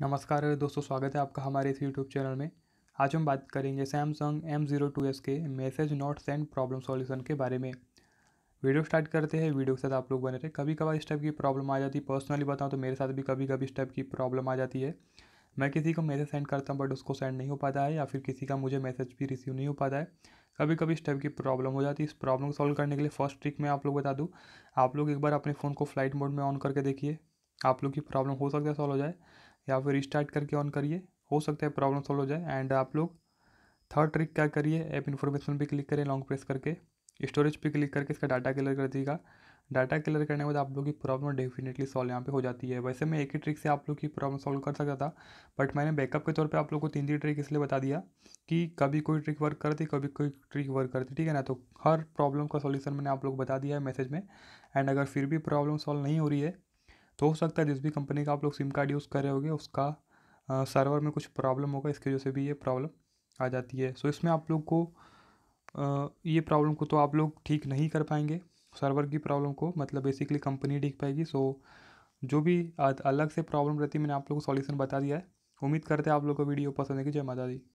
नमस्कार दोस्तों स्वागत है आपका हमारे इस यूट्यूब चैनल में आज हम बात करेंगे Samsung M zero two S के message not send problem solution के बारे में वीडियो स्टार्ट करते हैं वीडियो के साथ आप लोग बने रहे कभी कभार इस टाइप की प्रॉब्लम आ जाती है पर्सनली बताऊँ तो मेरे साथ भी कभी कभी इस टाइप की प्रॉब्लम आ जाती है मैं किसी को मैसेज सेंड करता हूँ बट उसको सेंड नहीं हो पाता है या फिर किसी का मुझे मैसेज भी रिसीव नहीं हो पाता है कभी कभी इस टाइप की प्रॉब्लम हो जाती है इस प्रॉब्लम को सॉल्व करने के लिए फर्स्ट ट्रिक मैं आप लोग बता दूँ आप लोग एक बार अपने फ़ोन को फ्लाइट मोड में ऑन करके देखिए आप लोग की प्रॉब्लम हो सकता है सॉल्व हो जाए या फिर स्टार्ट करके ऑन करिए हो सकता है प्रॉब्लम सॉल्व हो जाए एंड आप लोग थर्ड ट्रिक क्या करिए ऐप इन्फॉर्मेशन पे क्लिक करें लॉन्ग प्रेस करके स्टोरेज पे क्लिक करके इसका डाटा क्लियर कर दीजिएगा डाटा क्लियर करने के बाद आप लोग की प्रॉब्लम डेफिनेटली सॉल्व यहाँ पे हो जाती है वैसे मैं एक ही ट्रिक से आप लोग की प्रॉब्लम सॉल्व कर सकता था बट मैंने बैकअप के तौर पे आप लोग को तीन तीन ट्रिक इसलिए बता दिया कि कभी कोई ट्रिक वर्क करती कभी कोई ट्रिक वर्क करती ठीक है ना तो हर प्रॉब्लम का सॉल्यूशन मैंने आप लोग बता दिया है मैसेज में एंड अगर फिर भी प्रॉब्लम सॉल्व नहीं हो रही है तो हो सकता है जिस भी कंपनी का आप लोग सिम कार्ड यूज़ कर रहे होगे उसका सर्वर में कुछ प्रॉब्लम होगा इसकी वजह से भी ये प्रॉब्लम आ जाती है सो इसमें आप लोग को आ, ये प्रॉब्लम को तो आप लोग ठीक नहीं कर पाएंगे सर्वर की प्रॉब्लम को मतलब बेसिकली कंपनी ठीक पाएगी सो जो भी अलग से प्रॉब्लम रहती है मैंने आप लोग को सॉल्यूशन बता दिया है उम्मीद करते हैं आप लोग को वीडियो पसंद है कि जय माता दी